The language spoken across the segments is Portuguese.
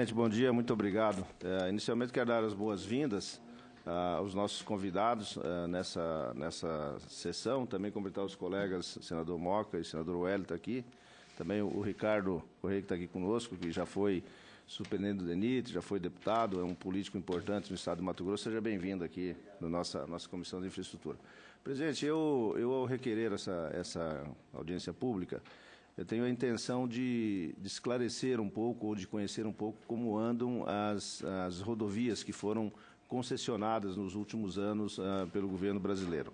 Presidente, bom dia, muito obrigado. É, inicialmente quero dar as boas-vindas ah, aos nossos convidados ah, nessa, nessa sessão, também cumprimentar os colegas, senador Moca e senador Wellington tá aqui, também o, o Ricardo Correia que está aqui conosco, que já foi superintendente do DENIT, já foi deputado, é um político importante no estado de Mato Grosso, seja bem-vindo aqui na nossa, nossa Comissão de Infraestrutura. Presidente, eu, eu ao requerer essa, essa audiência pública, eu tenho a intenção de, de, esclarecer um pouco ou de conhecer um pouco como andam as, as rodovias que foram concessionadas nos últimos anos uh, pelo governo brasileiro.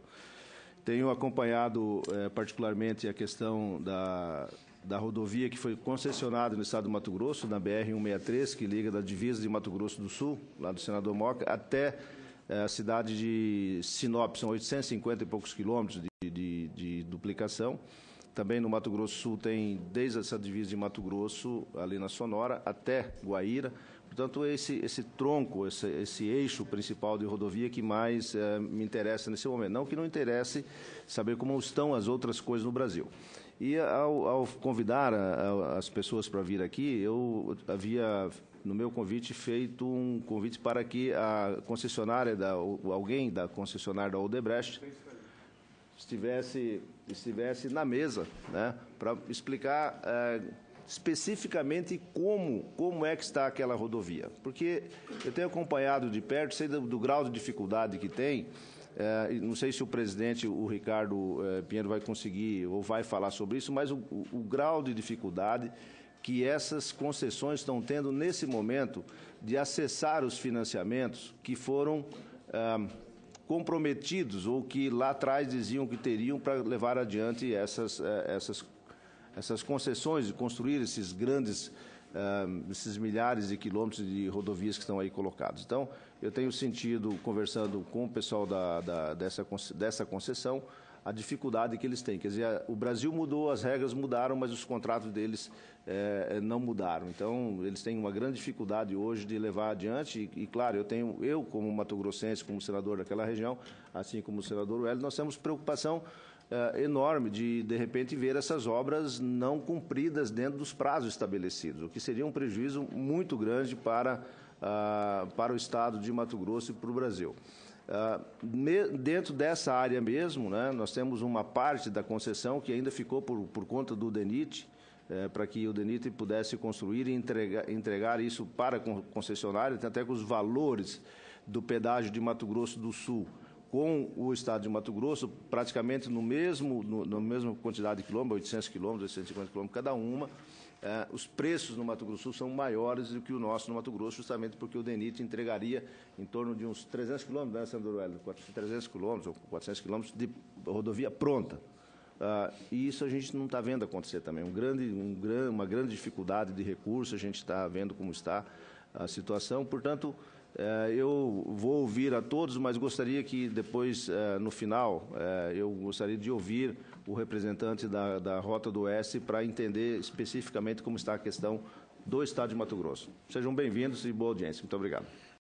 Tenho acompanhado eh, particularmente a questão da, da rodovia que foi concessionada no estado do Mato Grosso, na BR-163, que liga da divisa de Mato Grosso do Sul, lá do senador Moca, até eh, a cidade de Sinop. São 850 e poucos quilômetros de, de, de duplicação. Também no Mato Grosso Sul tem desde essa divisa de Mato Grosso, ali na Sonora, até Guaíra. Portanto, esse, esse tronco, esse, esse eixo principal de rodovia que mais eh, me interessa nesse momento. Não que não interesse saber como estão as outras coisas no Brasil. E ao, ao convidar a, a, as pessoas para vir aqui, eu havia no meu convite feito um convite para que a concessionária da alguém da concessionária da Odebrecht estivesse, estivesse na mesa, né, para explicar eh, especificamente como, como é que está aquela rodovia. Porque eu tenho acompanhado de perto, sei do, do grau de dificuldade que tem, eh, não sei se o presidente, o Ricardo eh, Pinheiro, vai conseguir ou vai falar sobre isso, mas o, o, o grau de dificuldade que essas concessões estão tendo nesse momento de acessar os financiamentos que foram comprometidos ou que lá atrás diziam que teriam para levar adiante essas, eh, essas, essas concessões e construir esses grandes, eh, esses milhares de quilômetros de rodovias que estão aí colocados. Então, eu tenho sentido, conversando com o pessoal da, da dessa, dessa concessão, a dificuldade que eles têm. Quer dizer, o Brasil mudou, as regras mudaram, mas os contratos deles é, é, não mudaram. Então, eles têm uma grande dificuldade hoje de levar adiante. E, e, claro, eu tenho, eu como Mato Grossense, como senador daquela região, assim como o senador Welles, nós temos preocupação é, enorme de, de repente, ver essas obras não cumpridas dentro dos prazos estabelecidos, o que seria um prejuízo muito grande para, ah, para o Estado de Mato Grosso e para o Brasil. Ah, dentro dessa área mesmo, né, nós temos uma parte da concessão que ainda ficou por, por conta do DENIT, eh, para que o DENIT pudesse construir e entregar, entregar isso para a concessionária, até com os valores do pedágio de Mato Grosso do Sul com o estado de Mato Grosso, praticamente no mesmo, no, na mesma quantidade de quilômetros, 800 quilômetros, 850 quilômetros cada uma, eh, os preços no Mato Grosso são maiores do que o nosso no Mato Grosso, justamente porque o DENIT entregaria em torno de uns 300 quilômetros, né, Sandro Wellington? 300 quilômetros ou 400 quilômetros de rodovia pronta. Ah, e isso a gente não está vendo acontecer também. Um grande, um gran, uma grande dificuldade de recurso, a gente está vendo como está a situação. Portanto, é, eu vou ouvir a todos, mas gostaria que depois, é, no final, é, eu gostaria de ouvir o representante da, da Rota do Oeste para entender especificamente como está a questão do Estado de Mato Grosso. Sejam bem-vindos e boa audiência. Muito obrigado.